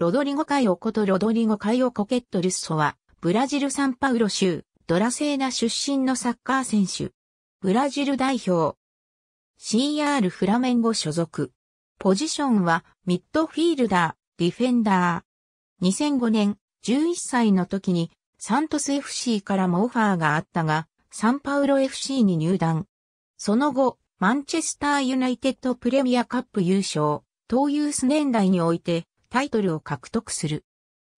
ロドリゴ・カイオことロドリゴ・カイオ・コケット・ルッソは、ブラジル・サンパウロ州、ドラセーナ出身のサッカー選手。ブラジル代表。CR フラメンゴ所属。ポジションは、ミッドフィールダー、ディフェンダー。2005年、11歳の時に、サントス FC からもオファーがあったが、サンパウロ FC に入団。その後、マンチェスターユナイテッドプレミアカップ優勝、東ユース年代において、タイトルを獲得する。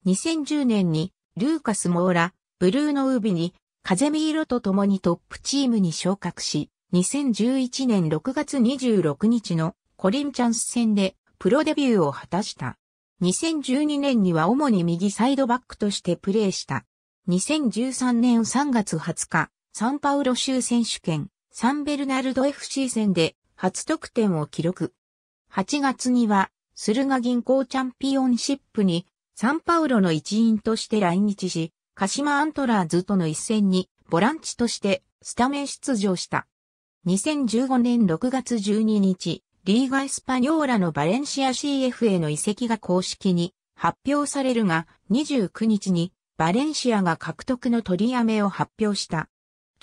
2010年にルーカス・モーラ、ブルーノ・ウビにカゼミーロと共にトップチームに昇格し、2011年6月26日のコリンチャンス戦でプロデビューを果たした。2012年には主に右サイドバックとしてプレーした。2013年3月20日、サンパウロ州選手権、サンベルナルド FC 戦で初得点を記録。8月にはスルガ銀行チャンピオンシップにサンパウロの一員として来日し、鹿島アントラーズとの一戦にボランチとしてスタメン出場した。2015年6月12日、リーガ・エスパニョーラのバレンシア CF への移籍が公式に発表されるが、29日にバレンシアが獲得の取りやめを発表した。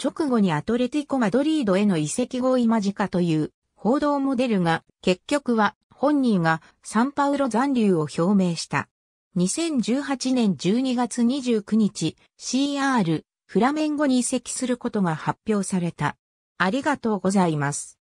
直後にアトレティコ・マドリードへの移籍合意間近という報道も出るが、結局は本人がサンパウロ残留を表明した。2018年12月29日、CR フラメンゴに移籍することが発表された。ありがとうございます。